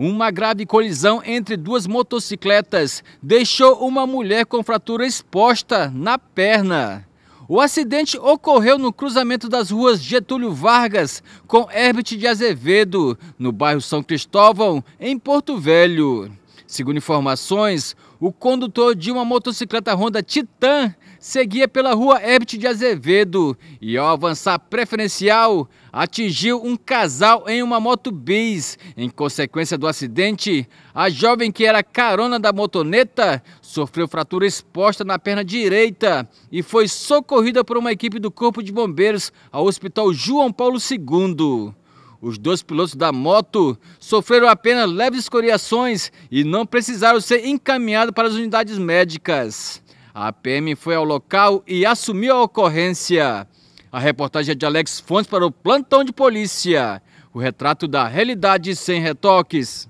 Uma grave colisão entre duas motocicletas deixou uma mulher com fratura exposta na perna. O acidente ocorreu no cruzamento das ruas Getúlio Vargas com Herbert de Azevedo, no bairro São Cristóvão, em Porto Velho. Segundo informações, o condutor de uma motocicleta Honda Titan seguia pela rua Herbert de Azevedo e, ao avançar preferencial, atingiu um casal em uma moto bis. Em consequência do acidente, a jovem que era carona da motoneta sofreu fratura exposta na perna direita e foi socorrida por uma equipe do Corpo de Bombeiros ao Hospital João Paulo II. Os dois pilotos da moto sofreram apenas leves escoriações e não precisaram ser encaminhados para as unidades médicas. A PM foi ao local e assumiu a ocorrência. A reportagem é de Alex Fontes para o plantão de polícia. O retrato da realidade sem retoques.